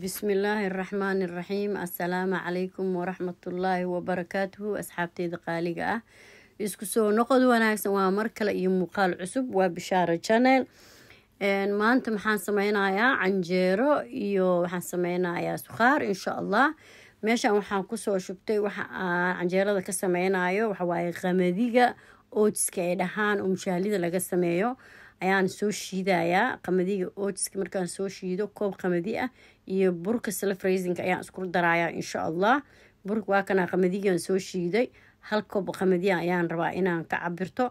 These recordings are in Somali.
bismillaahi araxmaani iraxiim assalaamu calaykum waraxmatullaahi wabarakaatuhu asxaabteyda qaaliga ah isku soo noqod wanaagsan waa mar kale iyo muuqaal cusub waa bishaaro janeel maanta maxaan sameynayaa canjeero iyo waxaan sameynayaa sukhaar insha allah meeshan waxaan kusoo shubtay waxa aan canjeerada ka sameynayo waxawaaye qamadiga oodska ee dhahaan oo mushaalida laga sameeyo ayaan soo shiidayaa qamadiga oodska markaan soo shiido koob qamadi ah iyo burka slafraisinka ayaan isku darayaa insha allah burk waa kanaa soo shiiday hal koob qamadiya ah ayaan rabaa inaan ka cabirto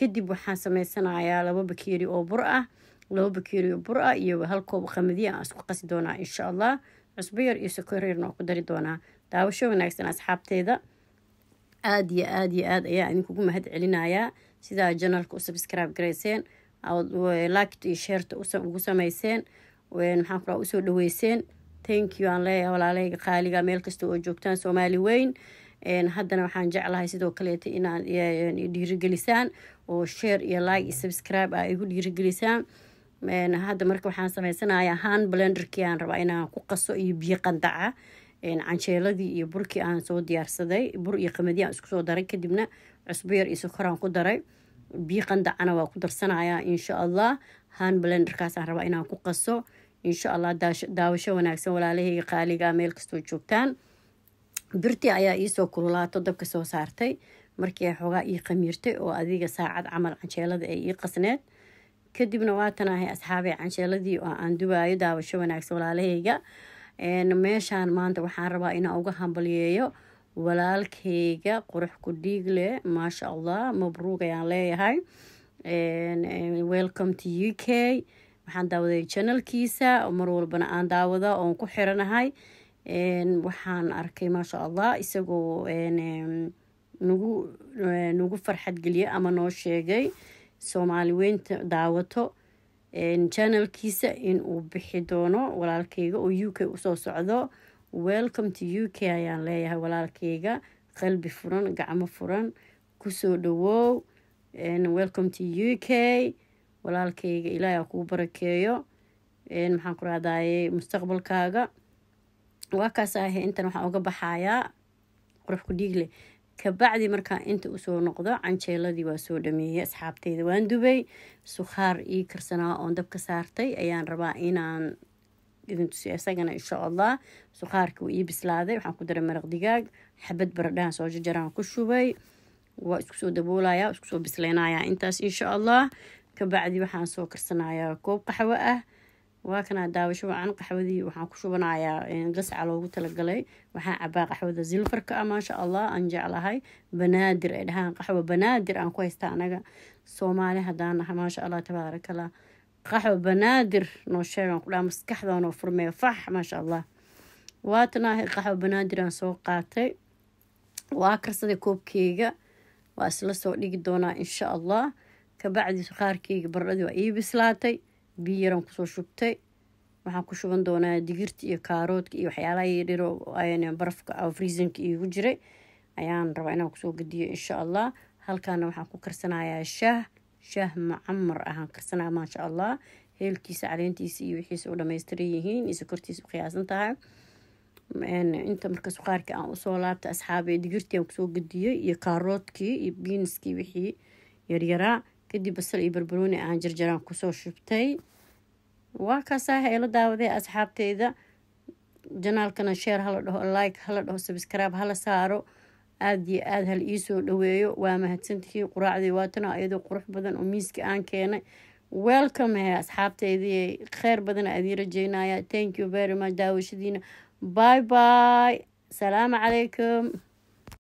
kadib waxaan sameysanayaa laba bakeeri oo bur ah laba bakeeri oo bur ah iyo hal koob qamadiya ah aan isku qasi doonaa insha allah cusbo yar iyo sokor ku dari doonaa daawasho wanaagsan asxaabteeda aada iyo aada iyo aada ayaa idinkugu mahad celinayaa sidaa janalka u subscribe garayseen liked iyo sheerta ugu samayseen maxaan kuraa usoo dhaweyseen thank you aan leeyahay walaaleyga qaaliga meel kasta oo joogtaan soomaali weyn haddana waxaan jeclahay sidoo kaleeta inaad dhiirigelisaan oo sheer iyo like iyo subscribe a igu dhiirigelisaan hadda marka waxaan sameysanayaa han blenderkii aan rabaa inaan ku qaso iyo biyo qandaca canjeeladii iyo burkii aan soo diyaarsaday bur iyo qamadi aan iskusoo daray kadibna cusbo yar iyo sokoraan ku daray biiqandacana waa ku darsanayaa insha allah han blenderkaasaan rabaa inaan ku qaso insha allah daawasho wanaagsan walaalahayga qaaligaa meel kastoo joogtaan birtii ayaa iisoo kululaato dabka soo saartay markii ay xoogaa ii qamiirtay oo adiga saacad camal canjeelada ay ii qasneed kadibna waatan ahay asxaabay canjeeladii oo aan dubaayo daawasho wanaagsan walaalahayga meeshaan maanta waxaan rabaa inaan uga hambalyeeyo walaalkayga qurux ku dhiigle maasha allah mabruuq ayaan leeyahay welcome to u k waxaan daawaday janalkiisa mar walbana aan daawada oon ku xiranahay waxaan arkay maasha allah isagoo nagu nagu farxad geliye ama noo sheegay soomaali weynta daawato janalkiisa inuu bixi doono walaalkeyga oo u k usoo socdo welcome to u k ayaan leeyahay walaalkeyga qalbi furan gacmo furan kusoo dhawow welcome to u k walaalkayga ilaahi kuu barakeeyo maxaan ku raadaayey mustaqbalkaaga waa kaas ah intan waxaan uga baxayaa qurux ku dhiigleh kabacdi markaa inta usoo noqdo canjeeladii waa soo dhameeyey asxaabteyda waan dubay sukhaar ii karsanaa oon dabka saartay ayaan rabaa inaan idin tusiyo isagana insha allah sukhaarkii wuu ii bislaaday waxaan ku daray maraq digaag xabad baradhahan soo jajaraan ku shubay waa isku soo daboolayaa isku soo bisleynayaa intaas insha allah kabacdi waxaan soo karsanayaa koob qaxwo ah waa kanaa daawasho wacan qaxwadii waxaan ku shubanayaa gasca loogu talagalay waxaan cabaa qaxwada silfarka ah maasha allah aan jeclahay banaadir ay dhahaan qaxwo banaadir aan ku haysta anaga soomaali haddaan nahay maasha allah tabaarakallah qaxwo banaadir noo sheegaan ku dhaha maskaxda noo furmeeyo fax maasha allah waatanahay qaxwo banaadir aan soo qaatay waa karsaday koobkeyga waa isla soo dhigi doonaa insha allah kabacdi qaarkeyga baradhadii waa ii bislaatay biyo yaraan kusoo shubtay waxaan ku shuban doonaa digirta iyo kaaroodka iyo waxyaalaha yadhiro barafka friisanka iigu jiray ayaan rabaa inaan kusoo gediyo insha allah halkaana waxaan ku karsanayaa shaah shaah macamar ahaan karsanaya maasha allah heelkiisa caleentiisa iyo wixiisa u dhamaystiran yihiin iyo sokortiisa u qiyaasan tahay inta marka suqaarkii aan usoo laabtay asxaabe digirtii aan kusoo gediyey iyo kaaroodkii iyo biinskii wixii yaryaraa kadib basal iyo barbarooni aan jarjaraan kusoo shubtay waa kaasaa hayla daawaday asxaabteyda janaalkana sheer hala dhaho like hala dhaho sabskraib hala saaro aada iyo aada hal iisoo dhaweeyo waa mahadsantihi quraacdii waatana ayadoo qurux badan oo miiska aan keenay welcome he asxaabteydii kheyr badan adii rajeynaya thank you very much daawashadiina bye bye salaamu calaykum